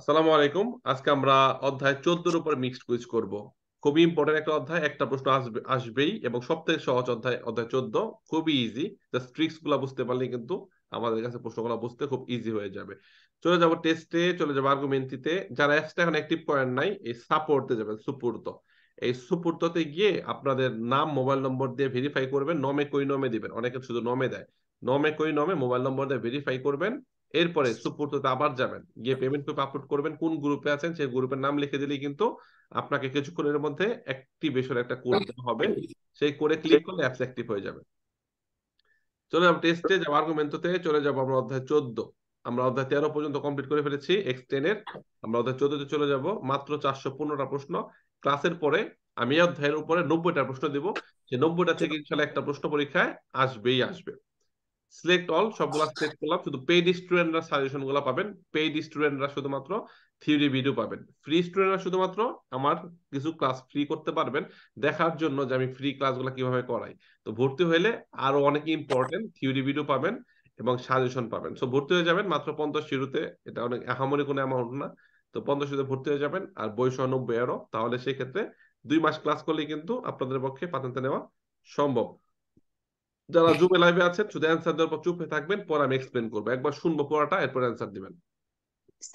আসসালামু আলাইকুম আজকে আমরা অধ্যায় চোদ্দোর উপর মিক্সড কুইজ করব খুবই ইম্পর্টেন্ট একটা অধ্যায় একটা প্রশ্ন আসবে আসবেই এবং সব থেকে সহজ অধ্যায় অধ্যায় চোদ্দ খুবই ইজি জাস্ট ট্রিক্স গুলো বুঝতে পারলে কিন্তু আমাদের কাছে প্রশ্নগুলো বুঝতে খুব ইজি হয়ে যাবে চলে যাবো টেস্টে চলে যাবো আর্গুমেন্টিতে যারা অ্যাপসটা এখন অ্যাক্টিভ করেন নাই এই সাপোর্টে যাবেন সুপুর্ত এই সুপুর্ততে গিয়ে আপনাদের নাম মোবাইল নম্বর দিয়ে ভেরিফাই করবেন নমে কই নমে দিবেন অনেকে শুধু নমে দেয় নমে কই নমে মোবাইল নম্বর দিয়ে ভেরিফাই করবেন এরপরে সুপুর্ততে আচ্ছা। আবার যাবেন গিয়ে পেমেন্ট পেপে আপলোড করবেন কোন গ্রুপে আছেন সেই গ্রুপের নাম লিখে দিলেই কিন্তু আপনাকে কিছুক্ষণের মধ্যে অ্যাক্টিভেশন একটা কোড দেওয়া হবে সেই কোডে ক্লিক করলে অ্যাপস অ্যাক্টিভ হয়ে যাবে চলে যাব টেস্টে যাব আর্গুমেন্টতে চলে যাব আমরা অধ্যায় 14 আমরা অধ্যায় 13 পর্যন্ত কমপ্লিট করে ফেলেছি এক্স এর আমরা অধ্যায় 14 তে চলে যাব মাত্র 415টা প্রশ্ন ক্লাসের পরে আমি অধ্যায়ের উপরে 90টা প্রশ্ন দেব যে 90টা থেকে আচ্ছা। ইনশাআল্লাহ একটা প্রশ্ন পরীক্ষায় আসবেই আসবে সিলেক্ট অল সবগুলো সিলেক্ট করলাম শুধু পেইড স্টুডেন্টরা সাজেশন গুলো পাবেন পেইড স্টুডেন্টরা শুধুমাত্র থিওরি ভিডিও পাবেন ফ্রি স্টুডেন্টরা শুধুমাত্র আমার কিছু ক্লাস ফ্রি করতে পারবেন দেখার জন্য যে আমি ফ্রি ক্লাসগুলো কিভাবে করাই তো ভর্তি হইলে আরো অনেক ইম্পর্টেন্ট থিওরি ভিডিও পাবেন এবং সাজেশন পাবেন সো ভর্তি হয়ে যাবেন মাত্র পঞ্চাশ শিরুতে এটা অনেক আহামরি কোনো অ্যামাউন্ট না তো পঞ্চাশ শিরুতে ভর্তি হয়ে যাবেন আর বইশো নব্বই আরো তাহলে সেক্ষেত্রে দুই মাস ক্লাস করলে কিন্তু আপনাদের পক্ষে পাতান্তে নেওয়া সম্ভব যারা জুমে লাইভে আছেন শুধু অ্যান্সার দেওয়ার পর চুপ হয়ে থাকবেন পরে আমি এক্সপ্লেন করবো একবার শুনবো পুরোটা এরপর অ্যান্সার দিবেন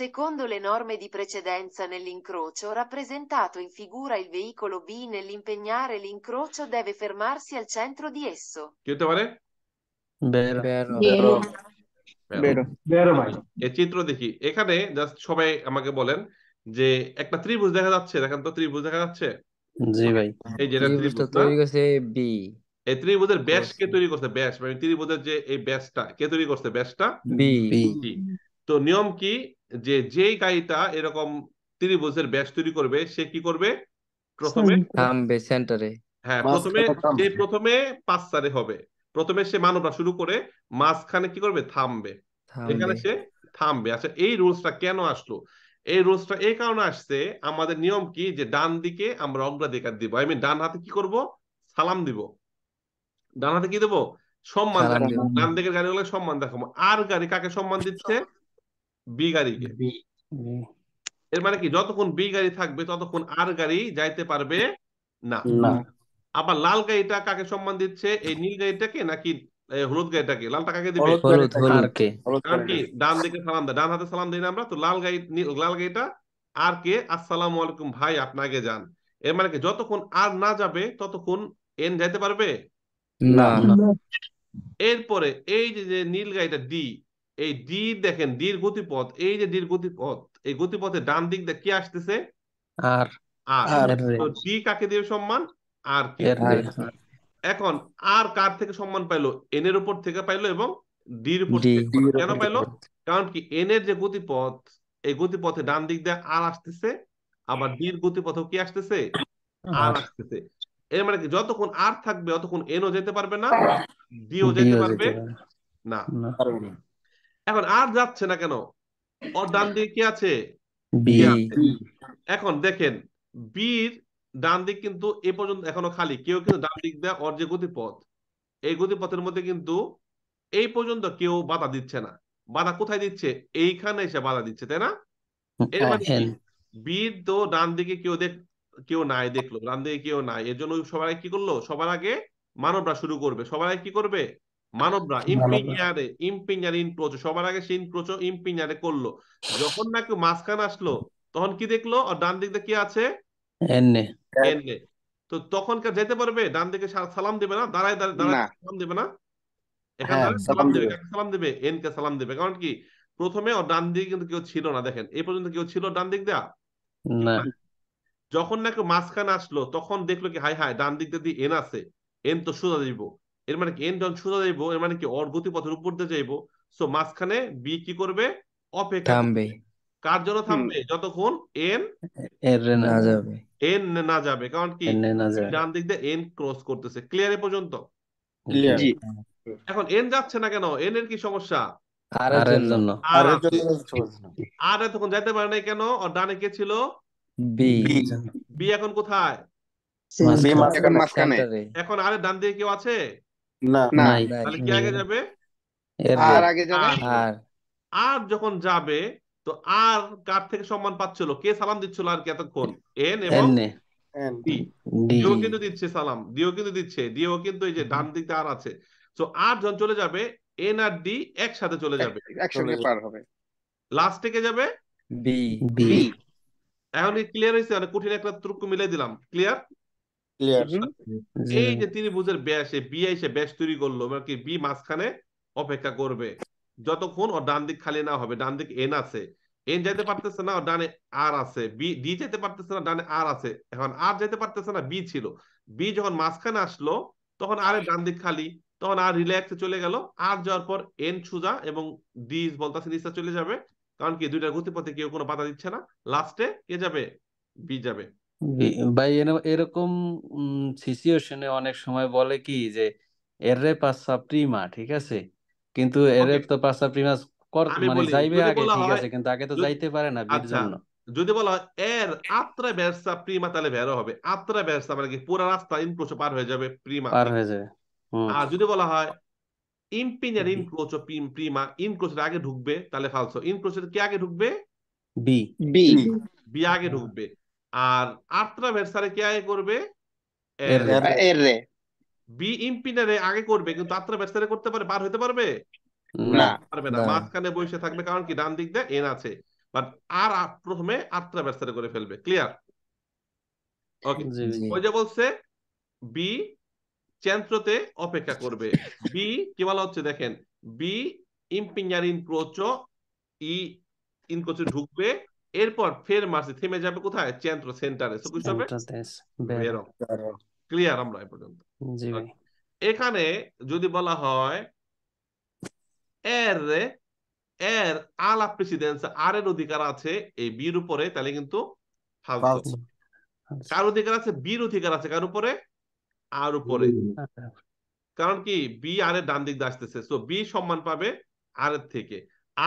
Secondo le norme di precedenza nell'incrocio rappresentato in figura il veicolo B nell'impegnare l'incrocio deve fermarsi al centro di esso. Chiudete pare? Vero. Vero. Vero. Vero. Vero ভাই এই চিত্র দেখি এখানে জাস্ট সবাই আমাকে বলেন যে একটা ত্রিভুজ দেখা যাচ্ছে দেখেন তো ত্রিভুজ দেখা যাচ্ছে জি ভাই এই যেটা ত্রিভুজটা তৈরি করেছে বি মানে এই ত্রিভুজের ব্যাস কে তৈরি করছে ব্যাস মানে ত্রিভুজের যে এই ব্যাসটা কে তৈরি করছে ব্যাসটা তো নিয়ম কি যে যেই গাড়িটা এরকম ত্রিভুজের ব্যাস তৈরি করবে সে কি করবে প্রথমে থামবে সেন্টারে হ্যাঁ প্রথমে যে প্রথমে পাঁচ সারে হবে প্রথমে সে মানবরা শুরু করে মাঝখানে কি করবে থামবে এখানে সে থামবে আচ্ছা এই রুলসটা কেন আসলো এই রুলসটা এই কারণে আসছে আমাদের নিয়ম কি যে ডান দিকে আমরা অগ্রাধিকার দিব আমি ডান হাতে কি করব সালাম দিব ডানাতে কি দেবো সম্মান ডান দিকের হলে সম্মান দেখাবো আর গাড়ি কাকে সম্মান দিচ্ছে বি গাড়িকে এর মানে কি যতক্ষণ বি গাড়ি থাকবে ততক্ষণ আর গাড়ি যাইতে পারবে না আবার লাল গাড়িটা কাকে সম্মান দিচ্ছে এই নীল গাড়িটাকে নাকি হলুদ গাড়িটাকে লালটা কাকে দিবে কারণ কি ডান দিকে সালাম দেয় ডান হাতে সালাম দিই না আমরা তো লাল গাড়ি লাল গাড়িটা আর কে আসসালাম আলাইকুম ভাই আপনাকে যান এর মানে কি যতক্ষণ আর না যাবে ততক্ষণ এন যাইতে পারবে না এরপরে এই যে নীল গাড়িটা ডি এই ডি দেখেন ডির গতিপথ এই যে ডির গতিপথ এই গতিপথে ডান দিক দিয়ে কি আসতেছে আর আর ডি কাকে দিয়ে সম্মান আর এখন আর কার থেকে সম্মান পাইলো এন এর উপর থেকে পাইলো এবং ডির উপর কেন পাইলো কারণ কি এন এর যে গতিপথ এই গতিপথে ডান দিক দিয়ে আর আসতেছে আবার ডির গতিপথও কি আসতেছে আর আসতেছে এর মানে কি যতক্ষণ আর থাকবে অতক্ষণ এনও যেতে পারবে না ডিও যেতে পারবে না এখন আর যাচ্ছে না কেন অর ডান দিকে কি আছে বি এখন দেখেন বির ডান দিক কিন্তু এ পর্যন্ত এখনো খালি কেউ কিন্তু ডান দিক দেয় অর যে গতিপথ এই গতিপথের মধ্যে কিন্তু এই পর্যন্ত কেউ বাধা দিচ্ছে না বাধা কোথায় দিচ্ছে এইখানে এসে বাধা দিচ্ছে তাই না এর মানে বীর হ্যাঁ, হ্যাঁ। তো ডান দিকে কেউ দেখ কেউ নাই দেখলো রান দিয়ে কেউ নাই এর জন্য সবার আগে কি করলো সবার আগে মানবরা শুরু করবে সবার আগে কি করবে মানবরা ইম্পিনিয়ারে ইম্পিনিয়ার সবার আগে সে ইম্পিনিয়ারে করলো যখন মাঝখান আসলো তখন কি দেখলো আর ডান কি আছে তো তখন কে যেতে পারবে ডান দিকে সালাম দেবে না দাঁড়ায় দাঁড়ায় দাঁড়ায় সালাম দেবে না এখানে হ্যাঁ, সালাম দেবে সালাম দেবে এন কে সালাম দেবে কারণ কি প্রথমে ও ডান দিকে কিন্তু কেউ ছিল না দেখেন এই পর্যন্ত কেউ ছিল ডান দিক দেয়া না যখন নাকি মাঝখানে আসলো তখন দেখলো কি হাই হাই ডান দিক দিয়ে এন আছে এন তো সোজা যাইব এর মানে কি এন যখন সোজা যাইব এর মানে কি ওর গতিপথের উপর দিয়ে যাইব সো মাঝখানে বি কি করবে অপেক্ষা থামবে কার জন্য থামবে যতক্ষণ এন এর না যাবে এন না যাবে কারণ কি ডান দিক দিয়ে এন ক্রস করতেছে ক্লিয়ার এ পর্যন্ত ক্লিয়ার এখন এন যাচ্ছে না কেন এন এর কি সমস্যা আর এর জন্য আর এর জন্য আর এতক্ষণ যাইতে পারে নাই কেন আর ডানে কে ছিল বি আচ্ছা। বি এখন কোথায় এখন মাঝখানে এখন আরে ডান দিকে কেউ আছে না তাহলে কি আগে যাবে আর যখন যাবে তো আর কার থেকে সম্মান পাচ্ছিল কে সালাম দিচ্ছিল আর কি এতক্ষণ এন এবং দিও কিন্তু দিচ্ছে সালাম দিও কিন্তু দিচ্ছে দিও কিন্তু এই যে ডান দিকে আর আছে তো আর যখন চলে যাবে এন আর ডি একসাথে চলে যাবে একসাথে পার হবে লাস্টে কে যাবে বি বি এখন কি ক্লিয়ার হয়েছে মানে কঠিন একটা টুকু মিলাই দিলাম ক্লিয়ার ক্লিয়ার এই যে তিনি বুঝের ব্যাস বি এসে ব্যাস তৈরি করলো মানে কি বি মাঝখানে অপেক্ষা করবে যতক্ষণ ও ডান দিক খালি না হবে ডান দিক এন আছে এন যাইতে পারতেছে না ডানে আর আছে বি ডি যাইতে পারতেছে না ডানে আর আছে এখন আর যাইতে পারতেছে না বি ছিল বি যখন মাঝখানে আসলো তখন আর ডান দিক খালি তখন আর রিল্যাক্সে চলে গেল আর যাওয়ার পর এন সুজা এবং ডি বলতাছে নিচে চলে যাবে কারণ কি দুইটা গতিপথে কেউ কোনো বাধা দিচ্ছে না লাস্টে কে যাবে বি যাবে ভাই এরকম সিচুয়েশনে অনেক সময় বলে কি যে এরে পাসা প্রিমা ঠিক আছে কিন্তু এরে তো পাসা প্রিমা কর মানে যাইবে আগে ঠিক আছে কিন্তু আগে তো যাইতে পারে না বীর আচ্ছা, জন্য যদি বলা হয় এর আত্রা ব্যবসা প্রিমা তাহলে বেরো হবে আত্রা ব্যবসা মানে কি পুরো রাস্তা ইনক্রোচ পার হয়ে যাবে প্রিমা পার হয়ে যাবে আর যদি বলা হয় ইম্পিনের ইনক্লোচ ও প্রিমা ইনক্লোচের আগে ঢুকবে তাহলে ফালসো ইনক্লোচের কি আগে ঢুকবে বি বি বি আগে ঢুকবে আর আত্রা ভেরসারে কে আগে করবে এর বি ইম্পিনারে আগে করবে কিন্তু আত্রা ভেরসারে করতে পারে বার হতে পারবে না পারবে না মাঝখানে বসে থাকবে কারণ কি ডান দিক দিয়ে এন আছে বাট আর প্রথমে আত্রা ভেরসারে করে ফেলবে ক্লিয়ার ওকে ওই যে বলছে বি centroতে অপেক্ষা করবে বি কি বলা হচ্ছে দেখেন বি ইম্পিনিয়ার ইন ক্রোচো ই ইন কোচে ঢুকবে এরপর ফের মার্সি থেমে যাবে কোথায় চেন্ত্র সেন্টারে সো হবে ক্লিয়ার আমরা এই পর্যন্ত এখানে যদি বলা হয় এর এর আলা প্রেসিডেন্স আর এর অধিকার আছে এই বির উপরে তাহলে কিন্তু কার অধিকার আছে বির অধিকার আছে কার উপরে আর উপরে আচ্ছা, আচ্ছা। কারণ কি বি আর এর ডান দিক দিয়ে আসতেছে সো বি সম্মান পাবে আর এর থেকে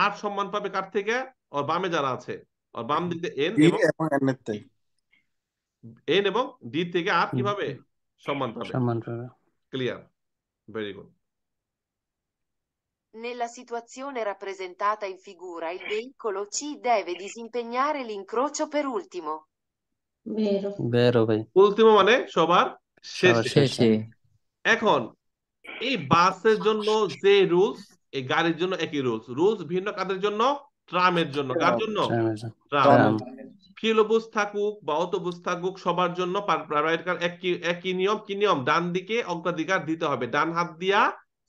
আর সম্মান পাবে কার থেকে আর বামে যারা আছে আর বাম দিক দিয়ে এন এবং এন এর থেকে এন এবং ডি থেকে আর কিভাবে সম্মান পাবে সম্মান পাবে clear very good Nella situazione rappresentata in figura, il veicolo C deve disimpegnare l'incrocio per ultimo. Vero. Vero, Ultimo মানে সবার এখন এই বাসের জন্য যে রুলস এই গাড়ির জন্য একই রুলস রুলস ভিন্ন কাদের জন্য ট্রামের জন্য কার জন্য ফিলোবুস থাকুক বা অটোবুস থাকুক সবার জন্য একই একই নিয়ম কি নিয়ম ডান দিকে অগ্রাধিকার দিতে হবে ডান হাত দিয়া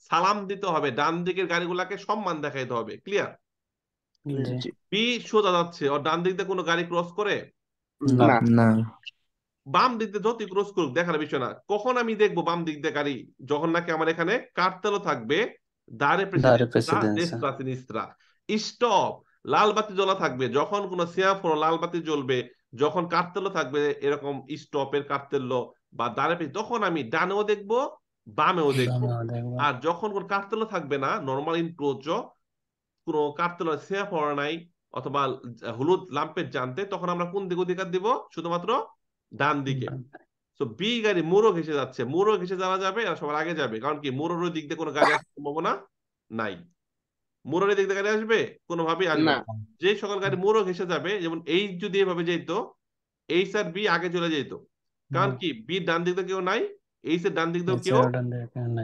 সালাম দিতে হবে ডান দিকের গাড়িগুলাকে সম্মান দেখাইতে হবে ক্লিয়ার বি সোজা যাচ্ছে আর ডান দিক দিয়ে কোনো গাড়ি ক্রস করে না বাম দিক দিয়ে যতই ক্রস করুক দেখার বিষয় না কখন আমি দেখবো বাম দিক দিয়ে গাড়ি যখন নাকি আমার এখানে কারতালও থাকবে দারে প্রেসিডেন্টরা স্টপ লাল বাতি জ্বলা থাকবে যখন কোন সিয়াফোর লাল বাতি জ্বলবে যখন কারতেলও থাকবে এরকম স্টপের কারতেল্য বা দাঁড়ে তখন আমি ডানেও দেখবো বামেও দেখবো আর যখন কোন কারতেলও থাকবে না নর্মাল ইনক্রোচ কোন কারতেল সিয়াফোর নাই অথবা হলুদ লাম্পের জানতে তখন আমরা কোন দিকে অধিকার দিব শুধুমাত্র ডান দিকে তো বি গাড়ি মোড়ও ঘেসে যাচ্ছে মোড়ও ঘেসে যাওয়া যাবে আর সবার আগে যাবে কারণ কি মোড়ের ওই দিক দিয়ে কোনো গাড়ি আসার সম্ভাবনা নাই মোড়ের দিক দিয়ে গাড়ি আসবে কোনোভাবেই আসবে যে সকল গাড়ি মোড়ও ঘেসে যাবে যেমন এই যদি এভাবে যেত এই স্যার বি আগে চলে যেত কারণ কি বি ডান দিক দিয়ে কেউ নাই এই স্যার ডান দিক দিয়েও কেউ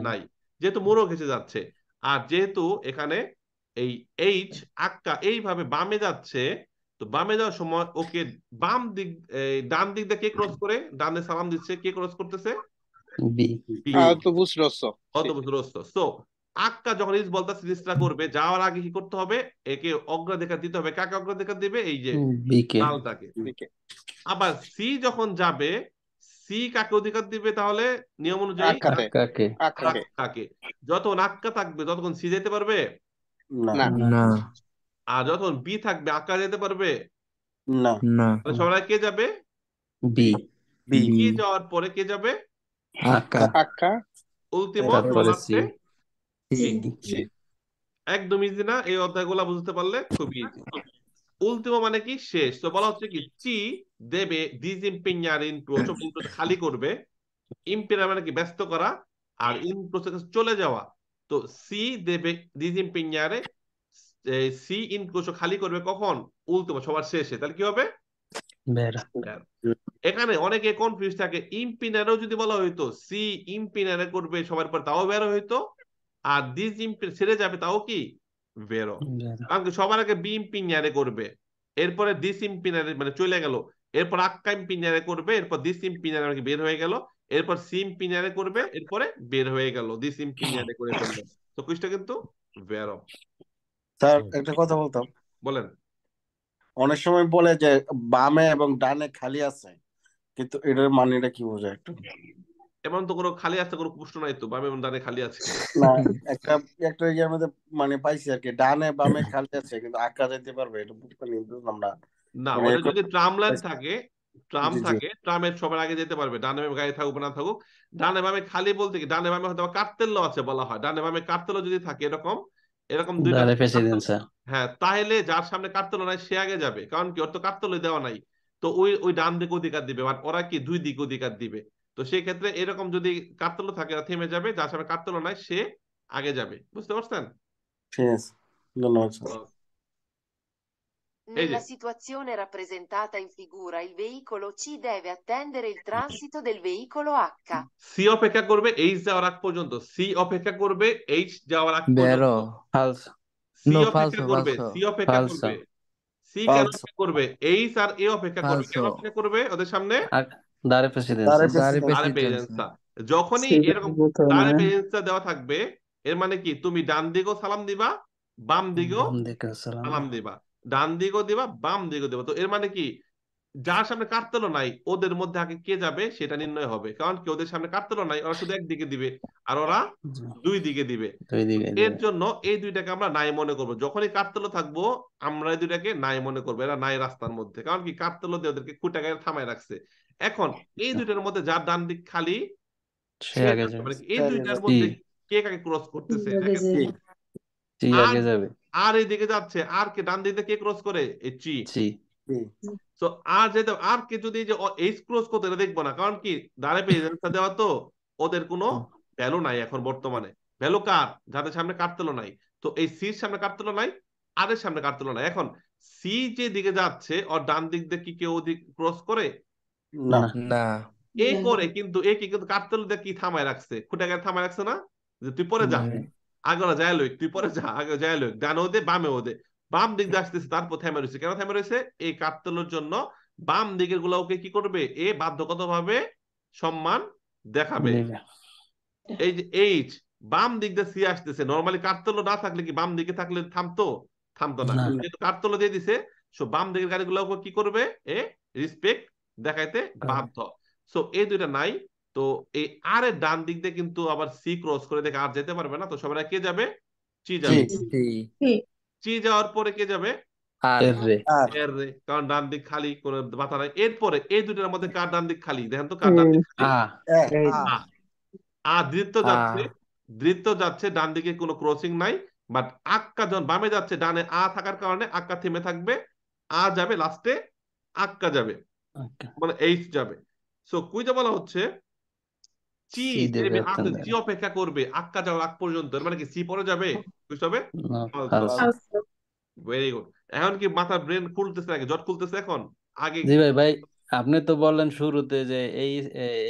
নাই যেহেতু মোড়ও ঘেসে যাচ্ছে আর যেহেতু এখানে এই এইচ আক্কা এইভাবে বামে যাচ্ছে তো বামে যাওয়ার সময় ওকে বাম দিক ডান দিক দিয়ে কে ক্রস করে ডানে সালাম দিচ্ছে কে ক্রস করতেছে হ্যাঁ, আক্কা যখন ইস বলতা সিরিজটা করবে যাওয়ার আগে কি করতে হবে একে অগ্রাধিকার দিতে হবে কাকে অগ্রাধিকার দিবে এই যে লালটাকে আবার সি যখন যাবে সি কাকে অধিকার দিবে তাহলে নিয়ম অনুযায়ী কাকে যত আক্কা থাকবে ততক্ষণ সি যেতে পারবে না আর যখন বি থাকবে আঁকা যেতে পারবে না না সবাই কে যাবে বি বি যাওয়ার পরে কে যাবে একদম ইজি না এই অধ্যায়গুলো বুঝতে পারলে খুবই ইজি উল্টিমো মানে কি শেষ তো বলা হচ্ছে কি চি দেবে ডিজিম্পিনিয়ার ইন খালি করবে ইম্পেরা মানে কি ব্যস্ত করা আর ইন প্রসেস চলে যাওয়া তো সি দেবে পিঞ্জারে সি ইন কোষ খালি করবে কখন উল্টো সবার শেষে তাহলে কি হবে এখানে অনেকে কনফিউজ থাকে ইম্পিনারও যদি বলা হইতো সি ইম্পিনারে করবে সবার পর তাও বেরো হইতো আর দিস ইম্পিন ছেড়ে যাবে তাও কি বেরো কারণ সবার আগে বি ইম্পিনারে করবে এরপরে দিস ইম্পিনারে মানে চলে গেল এরপর আক্কা ইম্পিনারে করবে এরপর দিস ইম্পিনারে নাকি বের হয়ে গেল এরপর সি ইম্পিনারে করবে এরপরে বের হয়ে গেল দিস ইম্পিনারে করে ফেলবে তো কুইজটা কিন্তু বেরো স্যার একটা কথা বলতাম বলেন অনেক সময় বলে যে বামে এবং ডানে খালি আছে কিন্তু এটার মানেটা কি বোঝায় একটু এমন তো কোনো খালি আছে কোনো নাই তো বামে এবং ডানে খালি আছে না একটা একটা মানে পাইছি আর কি ডানে বামে খালি আছে কিন্তু আঁকা যেতে পারবে এটা বুঝতে বুঝলাম না না মানে ওটা যদি ট্রাম লাইন আচ্ছা। থাকে ট্রাম থাকে ট্রামের সবার আগে যেতে পারবে ডানে বামে গাড়ি থাকুক না থাকুক ডানে বামে খালি বলতে কি ডানে বামে হয়তো কাটতেল আছে বলা হয় ডানে বামে কাটতেল যদি থাকে এরকম এরকম দুইটা হ্যাঁ তাহলে যার সামনে কাটতলো নাই সে আগে যাবে কারণ কি ওর তো কাটতলে দেওয়া নাই তো ওই ওই ডান দিকে অধিকার দিবে আর ওরা কি দুই দিক অধিকার দিবে তো সেই ক্ষেত্রে এরকম যদি কাটতলো থাকে ওরা থেমে যাবে যার সামনে কাটতলো নাই সে আগে যাবে বুঝতে পারছেন ধন্যবাদ Nella situazione rappresentata in figura, il veicolo C deve attendere il transito del veicolo H. C অপেক্ষা করবে এইচ যাওয়ার আগ পর্যন্ত সি অপেক্ষা করবে এইচ যাওয়ার আগ পর্যন্ত Vero, falso. No, অপেক্ষা falso, করবে falso, সি অপেক্ষা falso. করবে সি কেন Falso. অপেক্ষা করবে এইচ আর এ অপেক্ষা করবে কেন Falso. অপেক্ষা করবে ওদের সামনে Dare precedenza. Dare Dare তার precedenza. প্রেজেন্সটা যখনই এরকম তার প্রেজেন্সটা দেওয়া থাকবে এর মানে কি তুমি ডান দিকেও সালাম দিবা বাম দিকেও সালাম দিবা ডান দিকেও দিবা বাম দিকেও দিবা তো এর মানে কি যার সামনে কাটতলো নাই ওদের মধ্যে আগে কে যাবে সেটা নির্ণয় হবে কারণ কি ওদের সামনে কাটতলো নাই ওরা শুধু একদিকে দিবে আর ওরা দুই দিকে দিবে এর জন্য এই দুইটাকে আমরা নাই মনে করব যখনই কাটতলো থাকবো আমরা এই দুইটাকে নাই মনে করবো এরা নাই রাস্তার মধ্যে কারণ কি কাটতলো দিয়ে ওদেরকে কুটাকে থামায় রাখছে এখন এই আচ্ছা। দুইটার মধ্যে যার ডান দিক খালি মানে এই দুইটার মধ্যে কে কাকে ক্রস করতেছে আগে যাবে আর এই দিকে যাচ্ছে আর কে ডান দিকে কে ক্রস করে এই চি তো আর যেতে আর কে যদি যে এইচ ক্রস করতে দেখবো না কারণ কি দাঁড়ে পেয়ে দেওয়া তো ওদের কোনো ভ্যালু নাই এখন বর্তমানে ভ্যালু কার যাদের সামনে কাটতেলো নাই তো এই সির সামনে কাটতেলো নাই আর এর সামনে কাটতেলো নাই এখন সি যে দিকে যাচ্ছে ওর ডান দিক দিয়ে কি কেউ ওদিক ক্রস করে না না এ করে কিন্তু এ কি কিন্তু কাটতেলো দিয়ে কি থামায় রাখছে খুঁটাকে থামায় রাখছে না যে তুই পরে যা আগলা যায় লইক তুই পরে যা আগে যায় লইক ডানে ওদে বামে ওদে বাম দিক দিয়ে আসতেছে তারপর থেমে রয়েছে কেন থেমে রয়েছে এই কাত্তলের জন্য বাম দিকের গুলা ওকে কি করবে এ বাধ্যগত ভাবে সম্মান দেখাবে এই যে এইচ বাম দিক দিয়ে সি আসতেছে নর্মালি কাতলো না থাকলে কি বাম দিকে থাকলে থামতো থামতো না কিন্তু কাতলো দিয়ে দিছে সো বাম দিকের গাড়িগুলো কি করবে এ রিসপেক্ট দেখাইতে বাধ্য সো এই দুইটা নাই তো এই আর ডান দিক দিয়ে কিন্তু আবার সি ক্রস করে দেখে আর যেতে পারবে না তো সবাই কে যাবে চি যাবে চি যাওয়ার পরে কে যাবে কারণ ডান দিক খালি কোনো বাতা নাই এরপরে এই দুটার মধ্যে কার ডান দিক খালি দেখেন তো কার ডান দিক আ দৃত্য যাচ্ছে দৃত্য যাচ্ছে ডান দিকে কোনো ক্রসিং নাই বাট আক্কা যখন বামে যাচ্ছে ডানে আ থাকার কারণে আক্কা থেমে থাকবে আ যাবে লাস্টে আক্কা যাবে মানে এইচ যাবে সো কুইজা বলা হচ্ছে চি হাতে চি অপেক্ষা করবে আক্কা যাওয়ার আগ পর্যন্ত মানে কি সি পরে যাবে বুঝতে হবে ভেরি গুড এখন কি মাথা ব্রেন খুলতেছে নাকি জট খুলতেছে এখন আগে জি ভাই ভাই আপনি তো বললেন শুরুতে যে এই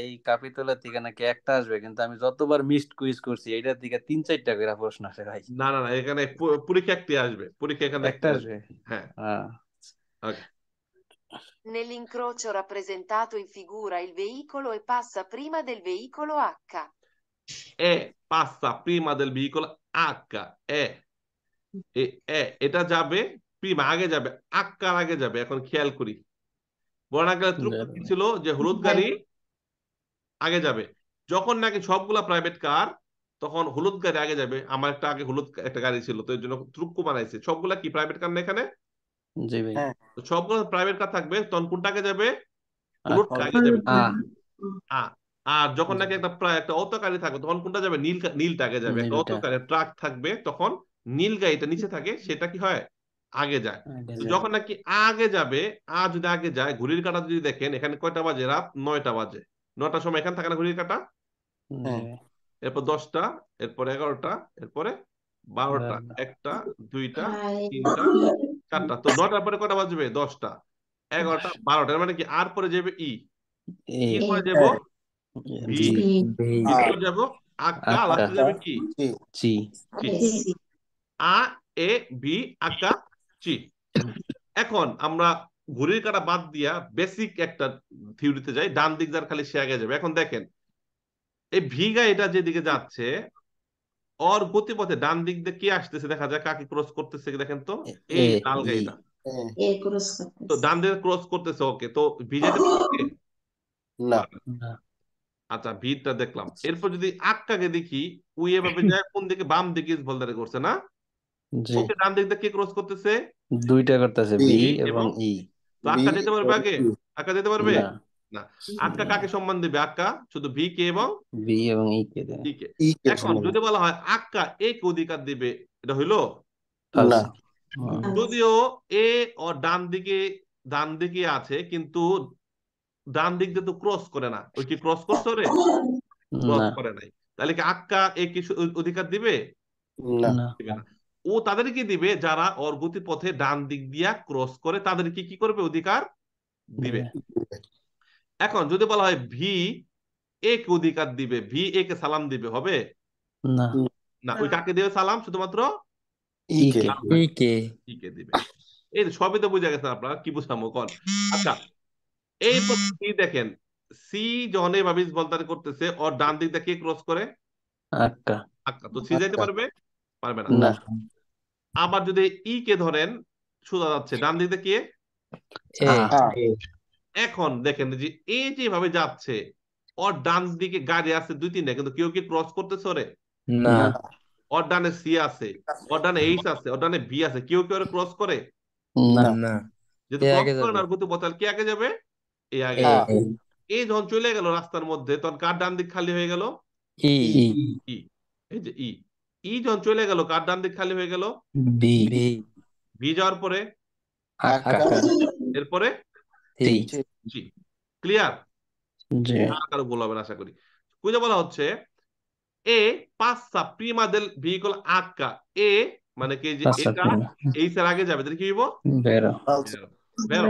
এই কাপিতলের দিকে নাকি একটা আসবে কিন্তু আমি যতবার মিসড কুইজ করছি এটার দিকে তিন চারটা করে প্রশ্ন আসে ভাই না না না এখানে পরীক্ষা একটি আসবে পরীক্ষা এখানে একটা আসবে হ্যাঁ ওকে আচ্ছা। Nell'incrocio rappresentato in figura il veicolo E passa prima del veicolo H. E passa prima del veicolo H. E. এ e, এটা e, e যাবে প্রিমা আগে যাবে আক্কার আগে যাবে এখন খেয়াল করি বর্ণাকালে ত্রুটি ছিল যে হলুদ গাড়ি হ্যাঁ। আগে যাবে যখন নাকি সবগুলা প্রাইভেট কার তখন হলুদ গাড়ি আগে যাবে আমার একটা আগে হলুদ একটা গাড়ি ছিল তো এর জন্য ত্রুক্কু বানাইছে সবগুলা কি প্রাইভেট কার না এখানে জি ভাই সবগুলো প্রাইভেট কার থাকবে তখন যাবে আগে আচ্ছা। যাবে আর যখন নাকি একটা প্রায় একটা অতকারী থাকবে তখন কোনটা যাবে নীল নীলটাকে যাবে একটা অতকারী ট্রাক থাকবে তখন নীল গাড়িটা নিচে থাকে সেটা কি হয় আগে যায় যখন নাকি আগে যাবে আ যদি আগে যায় ঘুরির কাটা যদি দেখেন এখানে কয়টা বাজে রাত নয়টা বাজে নয়টার সময় এখানে থাকে না ঘুরির কাটা হ্যাঁ। এরপর দশটা এরপর এগারোটা এরপরে বারোটা একটা দুইটা তিনটা চারটা তো নটার পরে কটা বাজবে দশটা এগারোটা বারোটা মানে কি আর পরে যাবে ই চি এখন আমরা ঘুরির কাটা বাদ দিয়া বেসিক একটা থিওরিতে যাই ডান দিক যার খালি সে আগে যাবে এখন দেখেন এই ভিগা এটা যেদিকে যাচ্ছে ওর গতিপথে ডান দিক দিয়ে কে আসতেছে দেখা যায় কাকে ক্রস করতেছে দেখেন তো এই লাল গাড়িটা তো ডান দিকে ক্রস করতেছে ওকে তো ভিজেতে না আচ্ছা ভিড়টা দেখলাম আচ্ছা। এরপর যদি আক্কাকে দেখি উই এভাবে যায় কোন দিকে বাম দিকে বলদারে করছে না ওকে ডান দিক দিয়ে কে ক্রস করতেছে দুইটা করতেছে বি এবং ই তো আক্কা যেতে পারবে আগে আক্কা যেতে পারবে না না আক্কা কাকে সম্মান দেবে আক্কা শুধু ভি কে এবং ভি এবং ই e কে ই e e কে এখন যদি বলা হয় আক্কা এ কে অধিকার দিবে এটা হইলো যদিও এ ও ডান দিকে ডান দিকে আছে কিন্তু ডান দিক দিয়ে তো ক্রস করে না ওই কি ক্রস করছে রে ক্রস করে নাই তাহলে কি আক্কা এ কিছু অধিকার দিবে না ও তাদেরকে দিবে যারা অর্গতি পথে ডান দিক দিয়া ক্রস করে তাদেরকে কি করবে অধিকার দিবে এখন যদি বলা হয় ভি এ কে অধিকার দিবে ভি এ কে সালাম দিবে হবে না না ওই কাকে দিবে সালাম শুধুমাত্র e e e এই সবই তো বুঝা গেছেন আপনারা কি বুঝামো কল আচ্ছা এই সি দেখেন সি যখন এইভাবে বলতার করতেছে ওর ডান দিকটা কে ক্রস করে আচ্ছা আক্কা তো সি যাইতে পারবে পারবে না আবার যদি ই কে ধরেন সোজা যাচ্ছে ডান দিকটা কে এখন দেখেন যে এই যেভাবে যাচ্ছে ওর ডান দিকে গাড়ি আছে দুই তিনটা কিন্তু কেউ কি ক্রস করতে ওরে না ওর ডানে সি আছে ওর ডানে এইচ আছে ওর ডানে বি আছে কেউ কি ওরে ক্রস করে না না যদি ক্রস করে না যাবে? গতি পথ আগে যাবে এই আগে এই যখন চলে গেল রাস্তার মধ্যে তখন কার ডান দিক খালি হয়ে গেল ই ই ই এই যে ই e। ই e যখন চলে গেল কার ডান দিক খালি হয়ে গেল বি বি যাওয়ার পরে এরপরে জি জি জি ক্লিয়ার জি না কারো ভুল হবে না আশা করি বুঝে বলা হচ্ছে এ পাঁচটা প্রিমা দেল ভেহিকল আক্কা এ মানে কি যে এটা এই সের আগে যাবে তাহলে কি হইব ভেরো ভেরো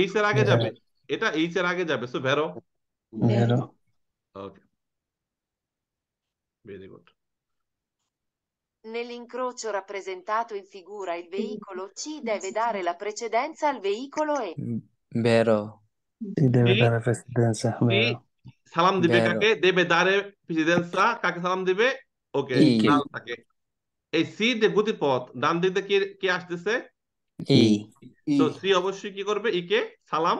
এই সের আগে যাবে এটা এই সের আগে যাবে সো ভেরো ভেরো okay very good Nell'incrocio rappresentato in figura il veicolo C deve dare la precedenza al veicolo E. বেরো e Si deve dare presidenza, সালাম দিবে কাকে দেবে দারে প্রেসিডেন্সা কাকে সালাম দিবে ওকে থাকে এই সি দে গুতি পথ ডান দিকে কি কি আসতেছে ই তো সি অবশ্যই কি করবে ইকে সালাম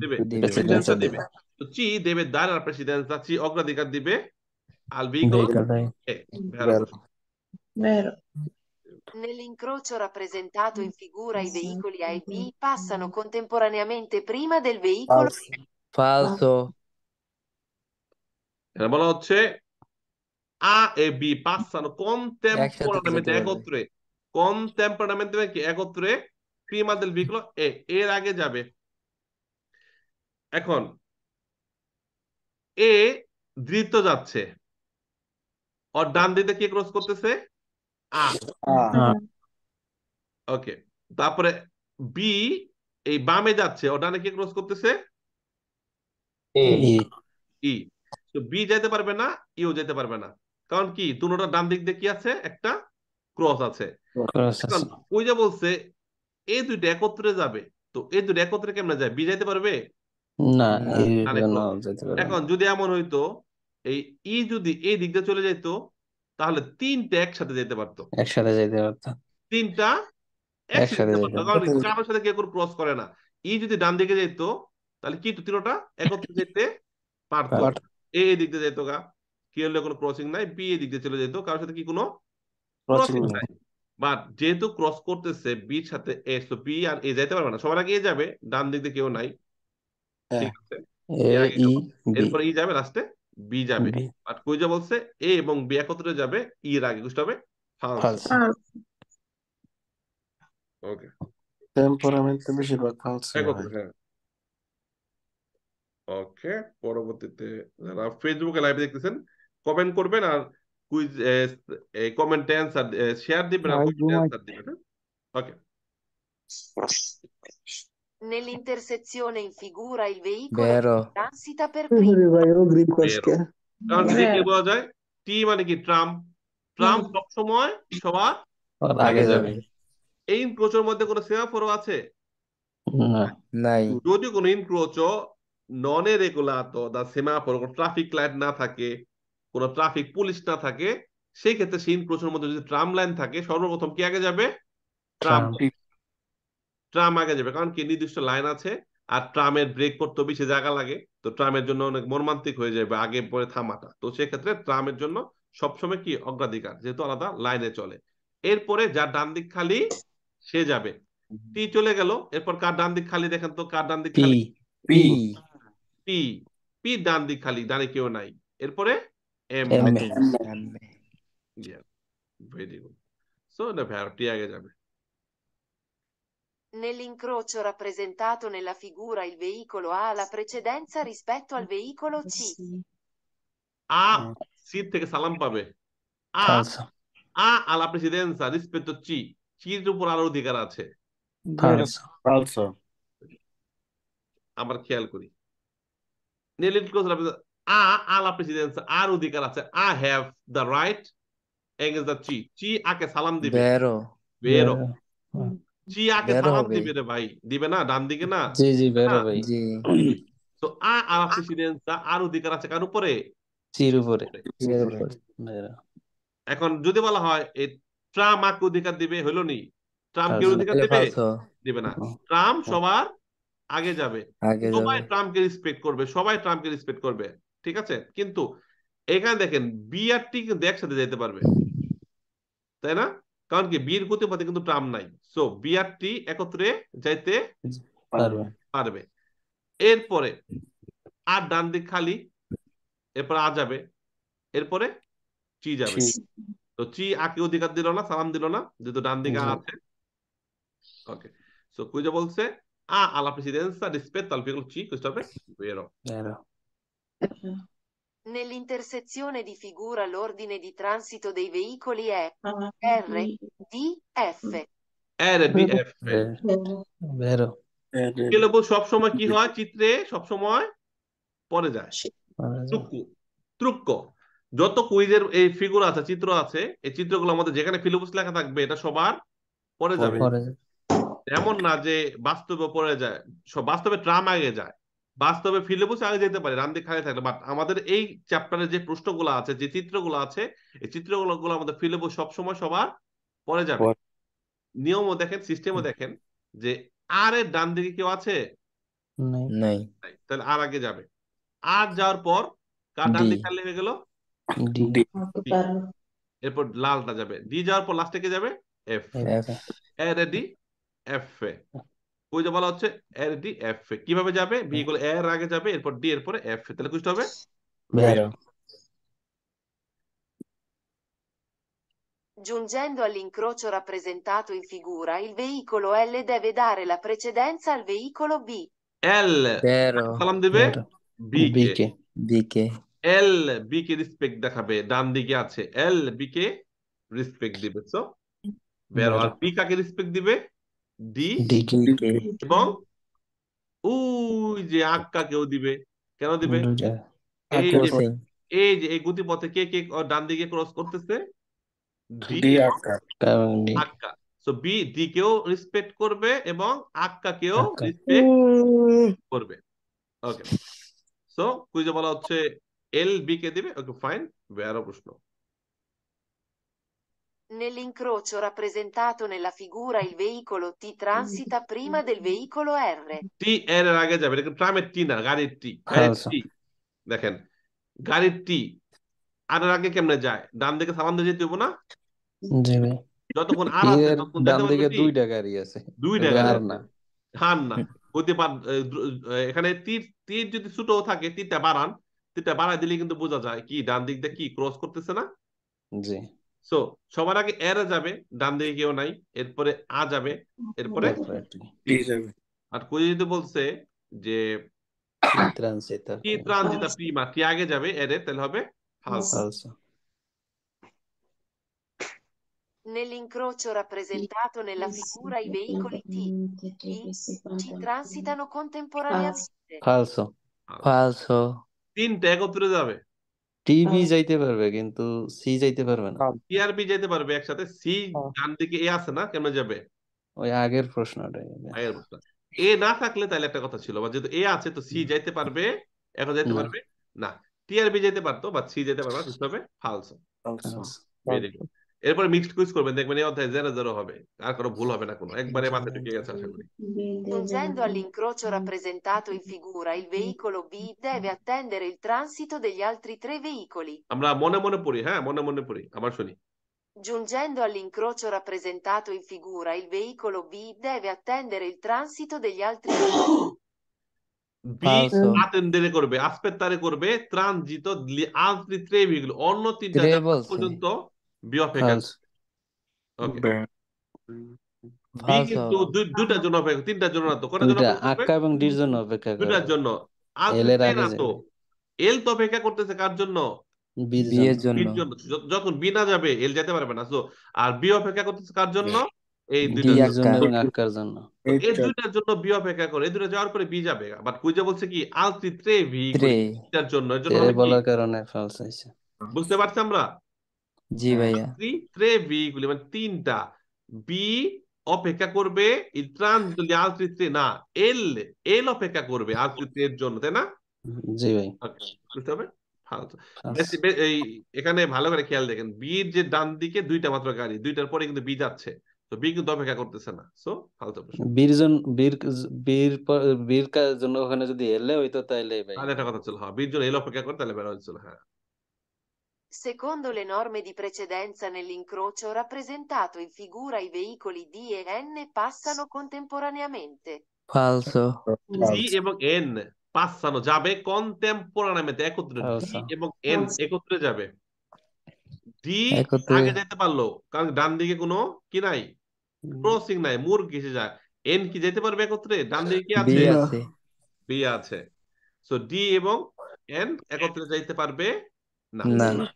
দিবে প্রেসিডেন্সা দিবে তো চি দেবে দারে প্রেসিডেন্সা চি অগ্রাধিকার দিবে Albi Dei cadai. Vero. vero Certo. Nell'incrocio rappresentato in figura i veicoli A e B passano contemporaneamente prima del veicolo Falso. Falso. Era veloce. A e B passano contemporaneamente একসাথে একত্রে ecco contemporaneamente perché নাকি ecco একত্রে prima del veicolo e A এর আগে যাবে এখন এ দ্রুত যাচ্ছে ওর ডান দিকে কে ক্রস করতেছে ওকে ah. ah. ah. তারপরে বি এই বামে যাচ্ছে ওটা নাকি ক্রস করতেছে বি e. e. যেতে পারবে না ইও e যেতে পারবে না কারণ কি দুটোটা ডান দিক দিয়ে কি আছে একটা ক্রস আছে ওই যে বলছে এই দুইটা একত্রে যাবে তো এই দুটো একত্রে কেমনে যায় বি যাইতে পারবে না এখন যদি এমন হইতো এই ই যদি এই দিক দিয়ে চলে যাইতো তাহলে তিনটা একসাথে যেতে পারতো একসাথে যেতে পারতো তিনটা একসাথে সাথে কে কোনো ক্রস করে না ই যদি ডান দিকে যেত তাহলে তিনটা একত্রে যেতে পারতো এ দিক দিয়ে যেত গা কি হলে কোনো ক্রসিং নাই বি এ দিক দিয়ে চলে যেত কারোর সাথে কি কোনো ক্রসিং নাই বাট যেহেতু ক্রস করতেছে বির সাথে এ সো বি আর এ যাইতে পারবে না সবার আগে এ যাবে ডান দিক দিয়ে কেউ নাই হ্যাঁ। ঠিক আছে এরপরে ই যাবে লাস্টে বি যাবে আর কই যা বলছে এ এবং বি একত্রে যাবে ই e এর আগে বুঝতে হবে ফালস ওকে টেম্পোরামেন্ট বেশি বেশিরভাগ ফালস ওকে হ্যাঁ। পরবর্তীতে যারা ফেসবুকে লাইভ দেখতেছেন কমেন্ট করবেন আর কুইজ কমেন্ট অ্যানসার শেয়ার দিবেন আর কুইজ অ্যানসার দিবেন ওকে হ্যাঁ? Nell'intersezione in figura il veicolo Vero. che transita per primo. মধ্যে কোনো আছে যদি কোনো ইনক্রোচ নন কোনো ট্রাফিক লাইট না থাকে কোনো ট্রাফিক পুলিশ না থাকে সেই ক্ষেত্রে সেই ইনক্রোচের মধ্যে যদি ট্রাম লাইন থাকে সর্বপ্রথম কি আগে যাবে ট্রাম ট্রাম আগে যাবে কারণ কি নির্দিষ্ট লাইন আছে আর ট্রামের ব্রেক করতে বেশি জায়গা লাগে তো ট্রামের জন্য অনেক মর্মান্তিক হয়ে যাবে আগে পরে থামাটা তো সেক্ষেত্রে ট্রামের জন্য সবসময় কি অগ্রাধিকার যেহেতু আলাদা লাইনে চলে এরপরে যার ডান দিক খালি সে যাবে টি চলে গেল এরপর কার ডান দিক খালি দেখেন তো কার ডান দিক খালি পি পি পি ডান দিক খালি ডানে কেউ নাই এরপরে এম ভেরি গুড সো না ভ্যারটি আগে যাবে Nell'incrocio rappresentato nella figura il veicolo A ha la precedenza rispetto al veicolo C. A, ah. siete salambabe. A, A ha la precedenza rispetto a C. C উপর আরো অধিকার আছে ফালসো আবার খেয়াল করি nell'incrocio rappresentato A ha la precedenza R di আছে I have the right against the C. C আকে সালাম দিবে vero vero, vero. চিয়াকে সালাম দিবে রে ভাই দিবে না ডান দিকে না জি জি বের হবে জি তো আ আর অধিকার আছে কার উপরে উপরে এখন যদি বলা হয় এই ট্রাম অধিকার দিবে হইলো নি ট্রাম কে আচ্ছা, অধিকার দিবে দিবে না ট্রাম হ্যাঁ। সবার আগে যাবে সবাই কে রেসপেক্ট করবে সবাই কে রেসপেক্ট করবে ঠিক আছে কিন্তু এখানে দেখেন বিআরটি কিন্তু একসাথে যেতে পারবে তাই না কারণ কি বিয়ের গতিপথে কিন্তু টার্ম নাই সো বিআরটি একত্রে যাইতে পারবে এরপরে আর ডান দিক খালি এরপর আ যাবে এরপরে চি যাবে তো চি আকে অধিকার দিল না সালাম দিল না যেহেতু ডান দিকে আছে ওকে সো কুইজে বলছে আ আলা প্রেসিডেন্সা রিসপেক্ট তালফিকুল চি কুইজটা হবে বেরো আচ্ছা। Nell'intersezione di figura l'ordine di transito dei veicoli è ah, RDF. RDF. Eh, vero. Syllable সবসময় কি হয় চিত্রে সবসময় পরে যায় টুকু ট্রুক্ক যত কুইজের এই ফিগুর আছে চিত্র আছে এই চিত্রগুলো আমাদের যেখানে ফিলিবুস লেখা থাকবে এটা সবার পরে যাবে এমন না যে বাস্তবে পরে যায় বাস্তবে ট্রাম আগে যায় বাস্তবে ফিরলে বসে আগে যেতে পারে রান দিয়ে থাকলে বাট আমাদের এই চ্যাপ্টারে যে প্রশ্নগুলো আছে যে চিত্রগুলো আছে এই চিত্রগুলো আমাদের ফিরলে বসে সবসময় সবার পরে যাবে নিয়মও দেখেন সিস্টেমও দেখেন যে আর এর ডান দিকে কেউ আছে নাই তাহলে আর আগে যাবে আর যাওয়ার পর কার ডান দিকে খালি হয়ে গেল এরপর লালটা যাবে ডি যাওয়ার পর লাস্টে কে যাবে F A D F A ওই যে বলা হচ্ছে এর ডি এফ কিভাবে যাবে বি ইকুয়াল এর আগে যাবে এরপর ডি এর পরে এফ তাহলে কুইজটা হবে Giungendo all'incrocio rappresentato in figura, il veicolo L deve dare la precedenza al veicolo B. L. Vero. Salam debe? Vero. B. B. K. B. K. L. B. K. Respect দেখাবে ডান দিকে আছে L. B. K. Respect দিবে so বেরো আর B কাকে respect দিবে এবং ওই যে আক্কা কেউ দিবে কেন দিবে এই যে এই গতিপথে কে কে ডান দিকে ক্রস করতেছে আক্কা বি ডি কেও রেসপেক্ট করবে এবং আক্কা কেও রেসপেক্ট করবে ওকে সো কুইজে বলা হচ্ছে এল বি কে দিবে ওকে ফাইন বেয়ারও প্রশ্ন Nell'incrocio rappresentato nella figura il veicolo T transita prima del veicolo R. টি এর আগে যাবে এটা প্রাইমের টি না গাড়ির টি গাড়ির আচ্ছা। টি দেখেন গাড়ির টি আর এর আগে কেমনে যায় ডান দিকে সালাম দিয়ে যেতে হবো না জি ভাই যতক্ষণ আর আছে এর ততক্ষণ ডান যেতে দিকে পারবে দুইটা গাড়ি আছে দুই এটা টাকা আর না ধান না হইতে পার এ, দ্রু- এ, এখানে তীর তীর যদি ছোট থাকে তীরটা বাড়ান তীরটা বাড়ায় দিলে কিন্তু বোঝা যায় কি ডান দিকটা কি ক্রস করতেছে না জি সো সবার আগে এরা যাবে ডান দিকে কেউ নাই এরপরে আ যাবে এরপরে আর কই যদি বলছে যে কি ট্রানজিতা প্রিমা কি আগে যাবে এরে তাহলে হবে ফালসা Nell'incrocio rappresentato nella figura i veicoli T ci transitano contemporaneamente. Falso. Falso. তিনটা একত্রে যাবে টিবি হ্যাঁ। যাইতে পারবে কিন্তু সি যাইতে পারবে না টিআরবি যাইতে পারবে একসাথে সি হ্যাঁ। ডান দিকে এ আছে না কেমনে যাবে ওই আগের প্রশ্নটা আগের প্রশ্ন এ না থাকলে তাহলে একটা কথা ছিল বা যেহেতু এ আছে তো সি যাইতে পারবে এখন যাইতে পারবে না টিআরবি যাইতে পারতো বা সি যাইতে পারবে না হবে ফালস ভেরি গুড এরপরে মিক্সড কুইজ করবেন দেখবেন এই অধ্যায় জেরো জেরো হবে আর কোনো ভুল হবে না কোনো একবারে মাথায় ঢুকে গেছে আশা করি Giungendo all'incrocio rappresentato in figura, il veicolo B deve attendere il transito degli altri tre veicoli. আমরা মনে মনে পড়ি হ্যাঁ মনে মনে পড়ি আবার শুনি Giungendo all'incrocio rappresentato in figura, il veicolo B deve attendere il transito degli altri B Falso. আতেন্দেরে করবে আসপেত্তারে করবে ট্রানজিত আলত্রি ত্রেভিগুলো অন্য তিনটা Travels. পর্যন্ত বি অফ ওকে বি কিন্তু দুইটার জন্য তিনটার জন্য না তো জন্য আক্কা এবং জন্য অপেক্ষা দুইটার জন্য আর এল এর আগে যে- এল তো অপেক্ষা করতেছে কার জন্য জন্য জন্য যখন বি না যাবে এল যেতে পারবে না আর বি অপেক্ষা করতেছে কার জন্য এই দুইটার জন্য জন্য এবং আক্কার জন্য এই দুইটার জন্য বি অপেক্ষা করে এই দুইটা যাওয়ার পরে বি যাবে বাট কুইজে বলছে কি আলতি ত্রে ভি জন্য এর জন্য হবে কি? বলার কারণে বুঝতে পারছি আমরা জি হ্যাঁ, ভাইয়া গুলি মানে তিনটা বি অপেক্ষা করবে না এল এল অপেক্ষা করবে এর জন্য তাই না জি ভাই বুঝতে হবে আচ্ছা। এখানে ভালো করে খেয়াল দেখেন বির যে ডান দিকে দুইটা মাত্র গাড়ি দুইটার পরে কিন্তু বি যাচ্ছে তো বি কিন্তু অপেক্ষা করতেছে না সো ফালতু বীর জন বীর বীর বীর জন্য ওখানে যদি এলে হইতো তাইলে ভাই তাহলে একটা কথা চল হ্যাঁ বীর জন অপেক্ষা করে তাহলে বেরো হইছিল হ্যাঁ Secondo le norme di precedenza nell'incrocio rappresentato in figura i veicoli D e N passano contemporaneamente. Falso. D এবং N পাসানো যাবে কন্টেম্পোরানিতে একত্রে D এবং N একত্রে যাবে ecco D আগে যেতে পারলো কারণ ডান দিকে কোনো কি নাই ক্রসিং নাই মুর কিসে যায় N কি যেতে পারবে একত্রে ডান দিকে কি আছে B আছে সো D এবং N একত্রে যাইতে পারবে না না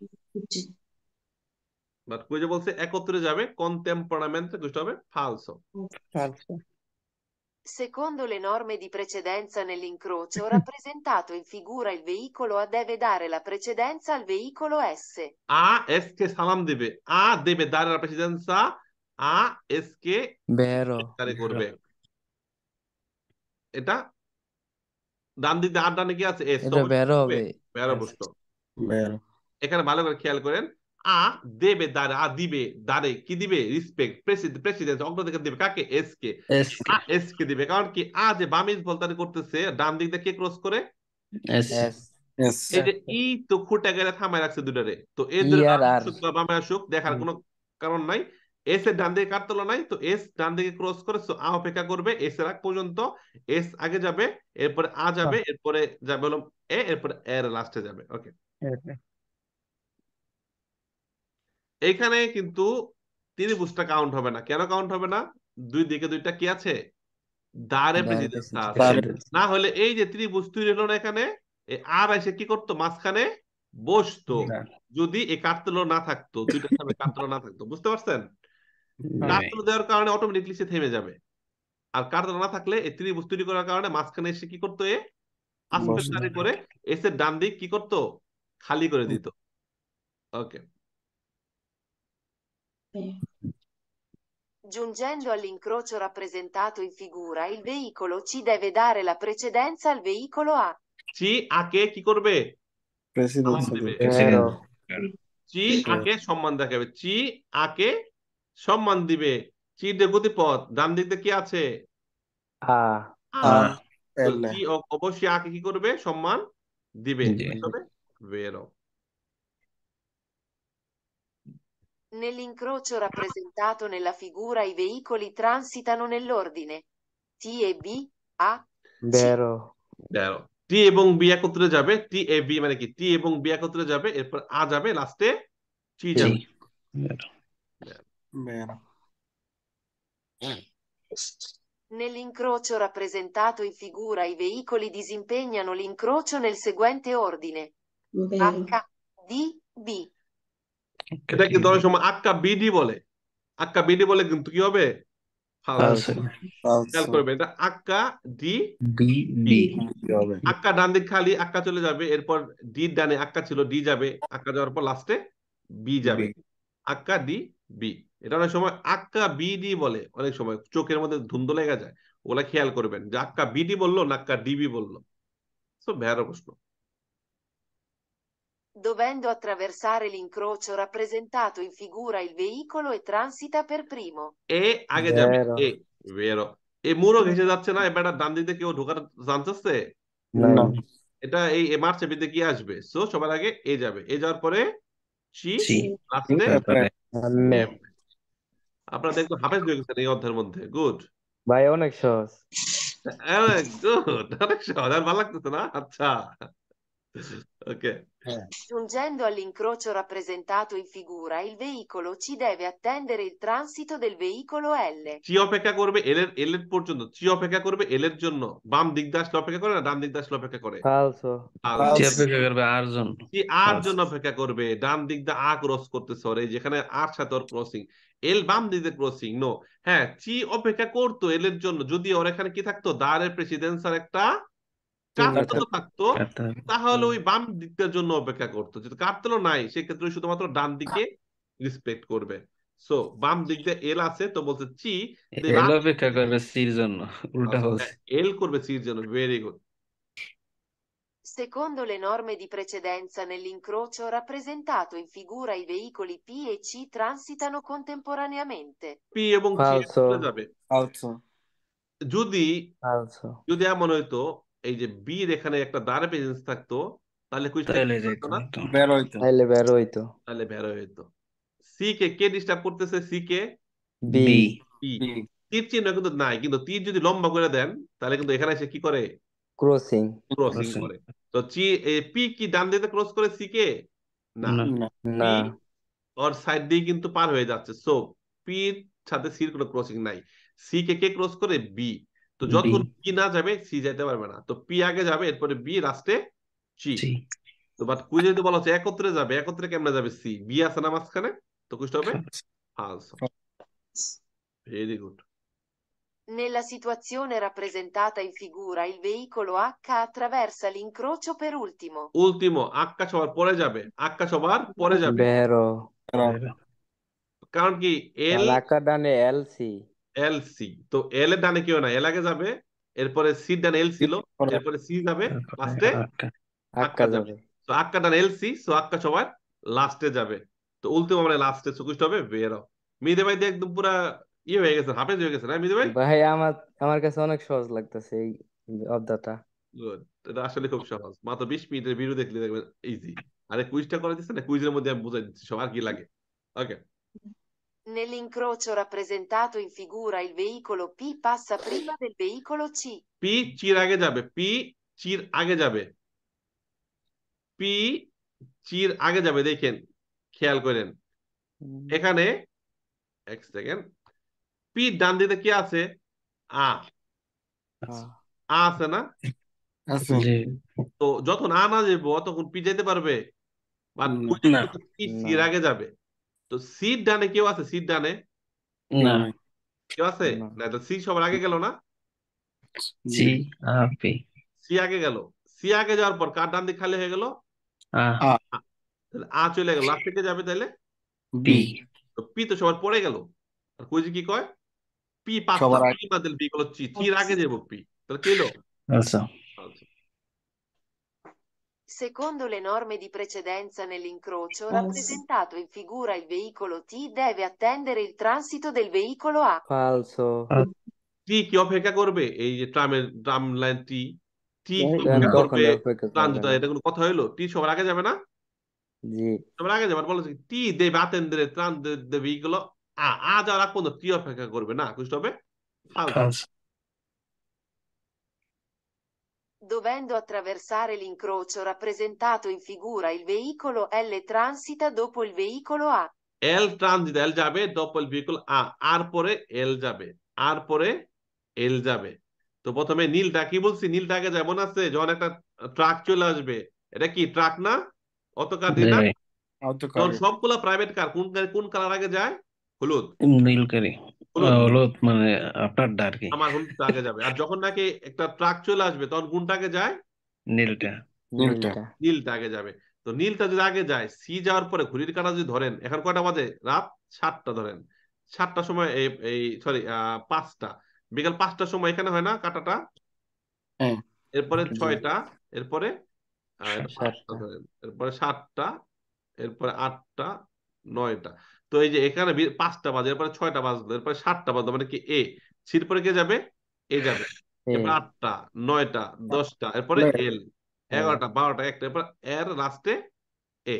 বাট কুইজে বলছে একত্রে যাবে contemporaneamente questo হবে falso Secondo le norme di precedenza nell'incrocio rappresentato in figura il veicolo A deve dare la precedenza al veicolo S. A S che salam deve. A deve dare la precedenza a S che Vero. dare করবে এটা ডান দিকে আর ডানে কি S এটা বেরো হবে বেরো এখানে ভালো করে খেয়াল করেন আ দেবে দারে আ দিবে দারে কি দিবে রিসপেক্ট প্রেসিডেন্ট প্রেসিডেন্স অগ্রাধিকার দিবে কাকে এস কে এস কে দিবে কারণ কি আ যে বামিজ বলতানি করতেছে ডান দিক দিয়ে কে ক্রস করে এস এই যে ই তো খুঁটা গেলে থামায় রাখছে দুটারে তো এ দুটো বামে আসুক দেখার কোনো কারণ নাই এস এর ডান দিকে কাটতলো নাই তো এস ডান দিকে ক্রস করে সো আ অপেক্ষা করবে এস এর আগ পর্যন্ত এস আগে যাবে এরপরে আ যাবে এরপরে যাবে হলো এ এরপরে এর লাস্টে যাবে ওকে এখানে কিন্তু ত্রিভুজটা কাউন্ট হবে না কেন কাউন্ট হবে না দুই দিকে দুইটা কি আছে দারে না হলে এই যে ত্রিভুজ তৈরি হলো না এখানে আর এসে কি করতো মাঝখানে বসতো যদি এ কাতলো না থাকতো সামনে কাতলো না থাকতো বুঝতে পারছেন কাতলো দেওয়ার কারণে অটোমেটিকলি সে থেমে যাবে আর কাতলো না থাকলে এই ত্রিভুজ তৈরি করার কারণে মাঝখানে এসে কি করতো এ আস্তে করে এসে ডান দিক কি করতো খালি করে দিত ওকে Giungendo all'incrocio rappresentato in figura, il veicolo C deve dare la precedenza al veicolo A. C a che chi corbe? Presidenza. Presidenza. C a che সম্মান দেখাবে C a কে সম্মান be? C এর গতিপথ ডান দিকে কি আছে আ আ C a che কি করবে সম্মান দিবে তবে বেরো Nell'incrocio rappresentato nella figura i veicoli transitano nell'ordine T e B, A, Vero. C. বেরো দেখো টি T e B যাবে টি এ বি মানে কি টি এবং বি একত্রে যাবে এরপর আ যাবে লাস্টে টি যাবে Vero. Nell'incrocio rappresentato in figura i veicoli disimpegnano l'incrocio nel seguente ordine H, D, B. এটা কিন্তু সময় আক্কা বিডি বলে আক্কা বিডি বলে কিন্তু কি হবে ডি বি এটা অনেক সময় আক্কা বলে অনেক সময় চোখের মধ্যে ধুন্ধ লেগে যায় ওগুলা খেয়াল করবেন যে আক্কা বিডি বললো না আক্কা ডিবি বললো তো প্রশ্ন dovendo attraversare l'incrocio rappresentato in figura il veicolo e transita per primo এ আগে যাবে বেরো। এ বেরো এ মুরো ঘেসে যাচ্ছে না এবার ডান দিকে কেউ ঢোকার চান্স আছে না এটা এই এমআর চেপেতে কি আসবে সো সবার আগে এ যাবে এ যাওয়ার পরে সি সি লাস্টে তারপরে সামনে এম আপনারা দেখবেন হাফেজ হয়ে গেছেন এই অধ্যায়ের মধ্যে গুড ভাই অনেক সহজ গুড অনেক সহজ আর ভালো লাগতেছে না আচ্ছা ok. Giungendo all'incrocio rappresentato in figura, il veicolo ci deve attendere il transito del veicolo L. ci অপেক্ষা করবে L এর L এর পর্যন্ত। ci অপেক্ষা করবে L এর জন্য। বাম দিক দিয়ে আসলে অপেক্ষা করে না ডান দিক দিয়ে আসলে অপেক্ষা করে? Also. ci অপেক্ষা করবে R জন্য। ci R জন্য অপেক্ষা করবে। ডান দিক দিয়ে A ক্রস করতে ওর যেখানে R সাথে ওর ক্রসিং। এল বাম দিকে ক্রসিং নো হ্যাঁ চি অপেক্ষা করতো এল এর জন্য যদি ওর এখানে কি থাকতো দাঁড়ের প্রেসিডেন্সার একটা কার্তেলও থাকতো তাহলে ওই বাম দিকটার জন্য অপেক্ষা করতো যদি কার্তেলও নাই সেক্ষেত্রে শুধুমাত্র ডান দিকে রিসপেক্ট করবে সো বাম দিকটা এল আছে তো বলছে চি এল অপেক্ষা করবে সির জন্য উল্টা হচ্ছে এল হ্যাঁ, করবে সির জন্য very good Secondo le norme di precedenza nell'incrocio rappresentato in figura i veicoli P e C transitano contemporaneamente. P e C চলে Giudì. যদি যদি এমন হইতো এই যে বির এখানে একটা দাঁড়ে প্রেজেন্স থাকতো তাহলে কুইজ তাহলে না বের হইতো তাহলে বের হইতো তাহলে বের হইতো সি কে কে ডিস্টার্ব করতেছে সি কে বি বি তীর চিহ্ন কিন্তু নাই কিন্তু তীর যদি লম্বা করে দেন তাহলে কিন্তু এখানে এসে কি করে ক্রসিং ক্রসিং করে তো চি পি কি ডান দিকে ক্রস করে সি কে না না ওর সাইড দিয়ে কিন্তু পার হয়ে যাচ্ছে সো পির সাথে সির কোনো ক্রসিং নাই সি কে কে ক্রস করে বি তো যতক্ষণ বি না যাবে সি যেতে পারবে না তো পি আগে যাবে এরপরে বি লাস্টে সি তো বাট কুইজে যদি বলা হচ্ছে একত্রে যাবে একত্রে কেমনে যাবে সি বি আছে না মাঝখানে তো কুইজ হবে false very good Nella situazione rappresentata in figura, il veicolo H attraversa l'incrocio per ultimo. Ultimo, H সবার পরে যাবে। H সবার পরে যাবে। Vero. কারণ কি L L sì. L C তো এল এর ডানে কেউ না এল আগে যাবে এরপরে সি ডান এল ছিল এরপরে সি যাবে লাস্টে আক্কা যাবে তো আক্কা ডান এল সি সো আক্কা সবার লাস্টে যাবে তো উল্টো মানে লাস্টে হবে মিদে ভাই একদম পুরা ইয়ে হয়ে গেছে হাফেজ হয়ে গেছে না মিদে ভাই ভাই আমার আমার কাছে অনেক সহজ লাগতেছে এই অবদাটা গুড এটা আসলে খুব সহজ মাত্র বিশ মিনিটের ভিডিও দেখলে দেখবেন ইজি আরে কুইজটা করে দিচ্ছে না কুইজের মধ্যে আমি বুঝাই দিচ্ছি সবার কি লাগে ওকে Nell'incrocio rappresentato in figura il veicolo P passa prima del veicolo C. P চির আগে যাবে P চির আগে যাবে P চির আগে যাবে দেখেন খেয়াল করেন এখানে এক সেকেন্ড পি ডান দিকে কি আছে আ আ আছে না তো যখন আ না যাবো তখন পি যেতে পারবে বা চির আগে যাবে তো সিট ডানে কেউ আছে সিট ডানে না কেউ আছে না তো সি সবার আগে গেল না জি আপি সি আগে গেল সি আগে যাওয়ার পর কার ডান দিক খালি হয়ে গেল আ চলে গেল লাস্ট থেকে যাবে তাহলে বি তো পি তো সবার পরে গেল আর কুইজি কি কয় পি পাঁচটা পি বাতিল পি হলো চি চির আগে আচ্ছা। যাবো পি তাহলে কেলো আচ্ছা secondo le norme di precedenza nell'incrocio rappresentato in figura il veicolo T deve attendere il transito del veicolo A. Falso. টি অপেক্ষা করবে এই যে ট্রামের ট্রাম লাইন টি টি এই অপেক্ষা ট্রাম করবে কখন অপেক্ষা করবে? ট্রানজিট এটা কোনো কথা হইলো টি সবার আগে যাবে না জি সবার আগে যাবে বলেছে টি দেবে আতেন্দ্রে ট্রান দেবে এইগুলো আ আ যাওয়ার আগ পর্যন্ত টি অপেক্ষা করবে না বুঝতে হবে ফালতু। falso. dovendo attraversare l'incrocio rappresentato in figura il veicolo L transita dopo il veicolo A. L transita, L jabe, dopo il veicolo A আর পরে L যাবে আর পরে L যাবে তো প্রথমে নীলটা কি বলছি নীলটাকে যেমন আছে যখন একটা ট্রাক চলে আসবে এটা কি ট্রাক না অত কার না তখন সবগুলা প্রাইভেট কার কোন কোন কালার আগে যায় হলুদ নীল গাড়ি আর মানে কি আমার আগে যাবে আর যখন নাকি একটা ট্রাক চলে আসবে তখন যায় নীলটা নীলটা নীলটা আগে যাবে তো নীলটা যদি আগে যায় সি যাওয়ার পরে ঘুরির কাটা যদি ধরেন এখন কয়টা বাজে রাত সাতটা ধরেন সাতটার সময় এই সরি পাঁচটা বিকাল পাঁচটার সময় এখানে হয় না কাটাটা হ্যাঁ। এরপরে ছয়টা এরপরে এরপরে সাতটা এরপরে আটটা নয়টা তো এই যে এখানে পাঁচটা বাজে এরপরে ছয়টা বাজলো এরপরে সাতটা বাজলো মানে কি এ সির পরে কে যাবে এ যাবে আটটা নয়টা দশটা এরপরে এল হ্যাঁ। এগারোটা বারোটা একটা এরপর এর লাস্টে এ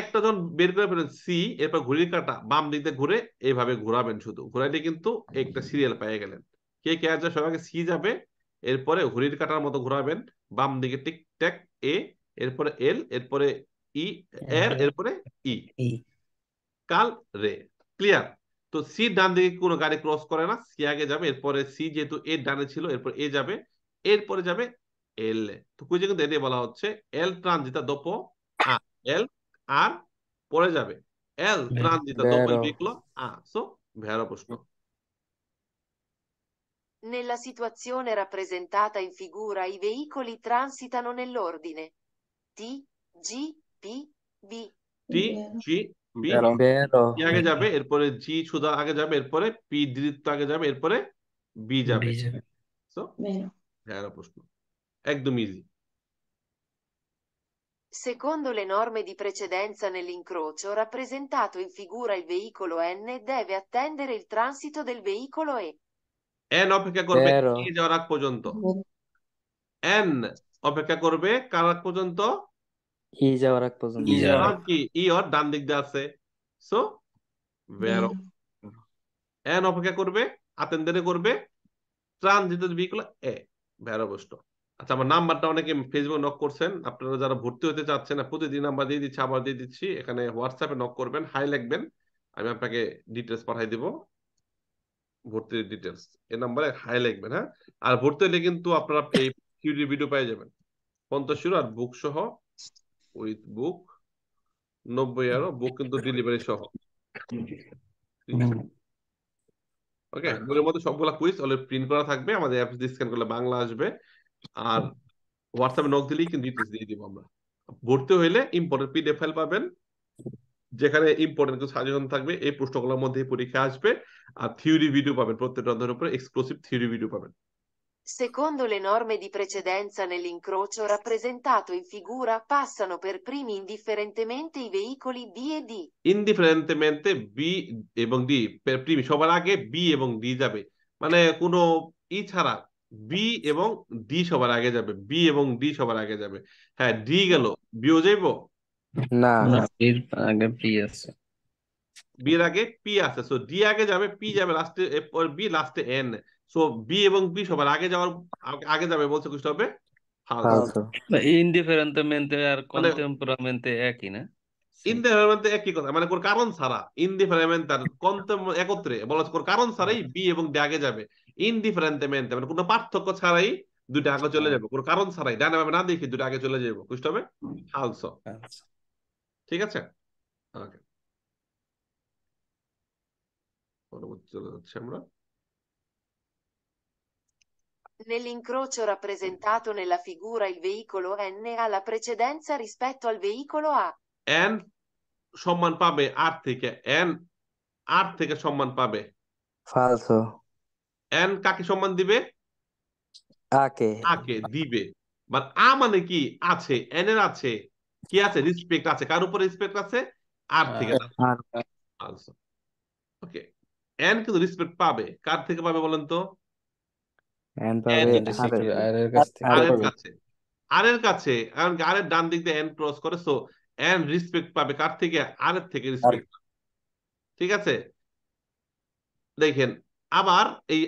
একটা যখন বের করে ফেলেন সি এরপর ঘুরির কাটা বাম দিক দিয়ে ঘুরে এইভাবে ঘোরাবেন শুধু ঘোরাইলে কিন্তু একটা সিরিয়াল পেয়ে গেলেন কে কে আছে সবাইকে সি যাবে এরপরে ঘুরির কাটার মতো ঘোরাবেন বাম দিকে টিক ট্যাক এ এরপরে এল এরপরে ই হ্যাঁ। এর এরপরে ই কাল রে ক্লিয়ার তো সি ডান দিকে কোনো গাড়ি ক্রস করে না সি আগে যাবে এরপরে সি যেহেতু এ ডানে ছিল এরপর এ যাবে এরপরে যাবে এল তো কুইজে কিন্তু এটাই বলা হচ্ছে এল ট্রানজিতা দপ এল আর পরে যাবে এল ট্রানজিতা দপ বিকলো আ সো ভেরো প্রশ্ন Nella situazione rappresentata in figura i veicoli transitano nell'ordine T, G, P, B. T, G, B T আগে যাবে এরপরে জি সুধা আগে যাবে এরপরে পি দৃত্ব আগে যাবে এরপরে বি যাবে সো এগারো প্রশ্ন একদম easy Secondo le norme di precedenza nell'incrocio rappresentato in figura il veicolo N deve attendere il transito del veicolo E. N অপেক্ষা করবে যাওয়ার আগ পর্যন্ত N অপেক্ষা corbe, কার আগ পর্যন্ত ই যাওয়ার আগ পর্যন্ত ই যাওয়ার কি ই অর ডান দিক দিয়ে আছে সো ওয়্যার এন অপেক্ষা করবে আতেন্দেরে করবে ট্রানজিটের বিকল এ ভেরবষ্ট আচ্ছা আমার নাম্বারটা অনেকে ফেসবুক নক করছেন আপনারা যারা ভর্তি হতে চাচ্ছেন প্রতিদিন নাম্বার দিয়ে দিচ্ছি আবার দিয়ে দিচ্ছি এখানে হোয়াটসঅ্যাপে নক করবেন হাই লিখবেন আমি আপনাকে ডিটেলস পাঠিয়ে দিব ভর্তির ডিটেলস এই নাম্বারে হাই লিখবেন হ্যাঁ আর ভর্তি হলে কিন্তু আপনারা এই ভিডিও পেয়ে যাবেন পঞ্চাশ আর বুক সহ উইথ বুক নব্বই আরো বুক কিন্তু ডেলিভারি সহ ওকে এগুলোর মধ্যে সবগুলো কুইজ অলরেডি প্রিন্ট করা থাকবে আমাদের অ্যাপ স্ক্যান করলে বাংলা আসবে আর হোয়াটসঅ্যাপে নক দিলেই কিন্তু ডিটেলস দিয়ে দিব আমরা ভর্তি হইলে ইম্পর্টেন্ট পিডিএফ ফাইল পাবেন যেখানে ইম্পর্টেন্ট কিছু সাজেশন থাকবে এই প্রশ্নগুলোর মধ্যে পরীক্ষা আসবে আর থিওরি ভিডিও পাবেন প্রত্যেকটা অধ্যায়ের উপরে এক্সক্লুসিভ থিওরি ভিডিও পাবেন Secondo le norme di precedenza nell'incrocio rappresentato in figura passano per primi indifferentemente i veicoli B e D. Indifferentemente B e D per primi সবার আগে B e D যাবে মানে কোনো ই ছাড়া B e D সবার আগে যাবে B e D সবার আগে যাবে হ্যাঁ D গেল বিও যাইব না এর আগে P আছে B এর আগে P আছে সো D আগে যাবে P যাবে লাস্টে B লাস্টে N সো বি এবং বি সবার আগে যাওয়ার আগে যাবে বলছে কিছু হবে ইনডিফারেন্টমেন্টে আর কনটেম্পোরামেন্টে মানে একই না ইনডিফারেন্টে একই কথা মানে কোর কারণ ছাড়া ইনডিফারেন্ট আর কনটেম একত্রে বলা কোন কারণ ছাড়াই বি এবং ডি আগে যাবে ইনডিফারেন্টমেন্টে মানে কোনো পার্থক্য ছাড়াই দুটা আগে চলে যাবে কোনো কারণ ছাড়াই ডানা না দেখি দুটো আগে চলে যাবে বুঝতে হবে হালস আচ্ছা। ঠিক আছে ওকে পরবর্তী চলে যাচ্ছি আমরা Nell'incrocio rappresentato nella figura il veicolo N ha la precedenza rispetto al veicolo A. N সম্মান পাবে আর থেকে N আর থেকে সম্মান পাবে ফালসো N কাকে সম্মান দিবে আকে আকে দিবে মানে আ মানে কি আছে N এর আছে কি আছে রিসপেক্ট আছে কার উপরে রিসপেক্ট আছে আর থেকে ফালসো ওকে N কিন্তু রিসপেক্ট পাবে কার থেকে পাবে বলেন তো এন কাছে কারণ ডান দিক দিয়ে এন ক্রস করে সো এন রেসপেক্ট পাবে কার থেকে থেকে রেসপেক্ট ঠিক আছে দেখেন আবার এই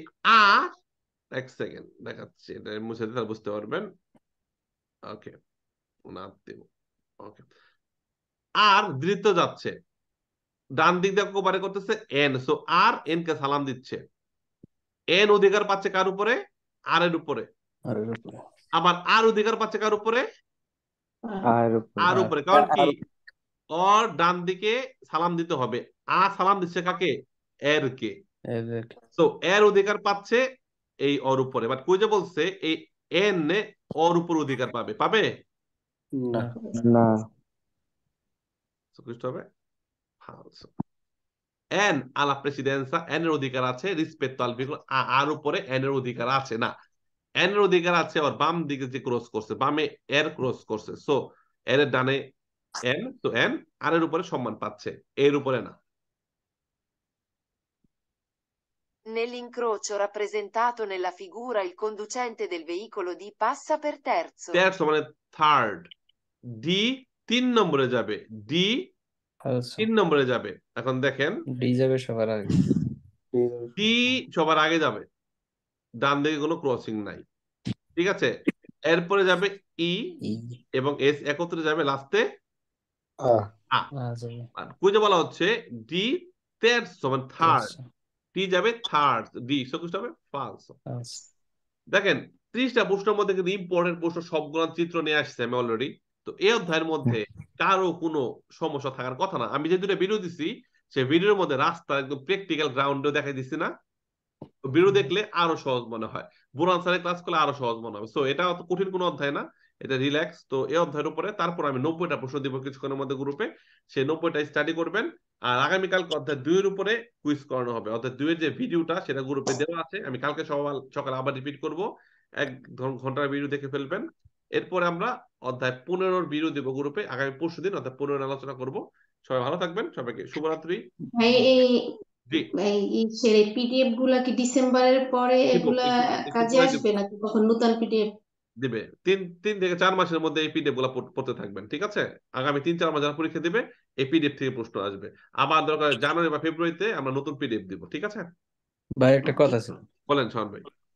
এক সেকেন্ড দেখাচ্ছি এটা মুছে দিতে বুঝতে পারবেন ওকে দেব ওকে আর দৃত যাচ্ছে ডান দিক দিয়ে করতেছে এন সো আর এন কে সালাম দিচ্ছে এন অধিকার পাচ্ছে কার উপরে আর এর উপরে আবার আর অধিকার পাচ্ছে কার উপরে আর উপরে কারণ কি অর ডান দিকে সালাম দিতে হবে আ সালাম দিচ্ছে কাকে এর কে তো এর অধিকার পাচ্ছে এই অর উপরে বাট কুইজে বলছে এই এন অর উপর অধিকার পাবে পাবে না না হবে এন আলা প্রেসিডেন্সা এন এর অধিকার আছে রিসপেক্ট আল আর উপরে এন এর অধিকার আছে না এন এর অধিকার আছে আর বাম দিকে যে ক্রস করছে বামে এর ক্রস করছে সো এর ডানে এন তো এন আর এর উপরে সম্মান পাচ্ছে এর উপরে না Nell'incrocio rappresentato nella figura il conducente del veicolo D passa per terzo. Terzo মানে third. D তিন নম্বরে যাবে D আচ্ছা। তিন নম্বরে যাবে এখন দেখেন ডি যাবে সবার আগে ডি সবার আগে যাবে ডান দিকে কোনো ক্রসিং নাই ঠিক আছে এরপরে যাবে ই e e। এবং এস একত্রে যাবে লাস্টে খুঁজে বলা হচ্ছে ডি তের সমান থার্ড আচ্ছা। টি যাবে থার্ড ডি সকুশ হবে ফালস আচ্ছা। দেখেন ত্রিশটা প্রশ্নের মধ্যে কিন্তু ইম্পর্টেন্ট প্রশ্ন সবগুলো চিত্র নিয়ে আসছে আমি অলরেডি তো এই অধ্যায়ের মধ্যে কারো কোনো সমস্যা থাকার কথা না আমি যে দুটো বিরোধ দিছি সে ভিডিওর মধ্যে রাস্তা একদম প্র্যাকটিক্যাল গ্রাউন্ডেও দেখাই দিছি না বিরোধ দেখলে আরো সহজ মনে হয় বুরহান স্যারের ক্লাস করলে আরো সহজ মনে হবে তো এটা অত কঠিন কোনো অধ্যায় না এটা রিল্যাক্স তো এই অধ্যায়ের উপরে তারপর আমি নব্বইটা প্রশ্ন দিব কিছুক্ষণের মধ্যে গ্রুপে সেই নব্বইটা স্টাডি করবেন আর আগামীকাল অধ্যায় দুইয়ের উপরে কুইজ করানো হবে অর্থাৎ দুইয়ের যে ভিডিওটা সেটা গ্রুপে দেওয়া আছে আমি কালকে সকাল সকাল আবার রিপিট করব এক ঘন্টার ভিডিও দেখে ফেলবেন এরপরে আমরা অধ্যায় পনেরোর বিরোধী গ্রুপে আগামী পরশু দিন অর্থাৎ পনেরো আলোচনা করব সবাই ভালো থাকবেন সবাইকে শুভরাত্রি চার মাসের মধ্যে এই পড়তে থাকবেন ঠিক আছে আগামী তিন চার মাস পরীক্ষা পিডিএফ থেকে প্রশ্ন আসবে আবার দরকার জানুয়ারি বা ফেব্রুয়ারিতে আমরা নতুন পিডিএফ দিব ঠিক আছে ভাই একটা কথা বলেন শোন ভাই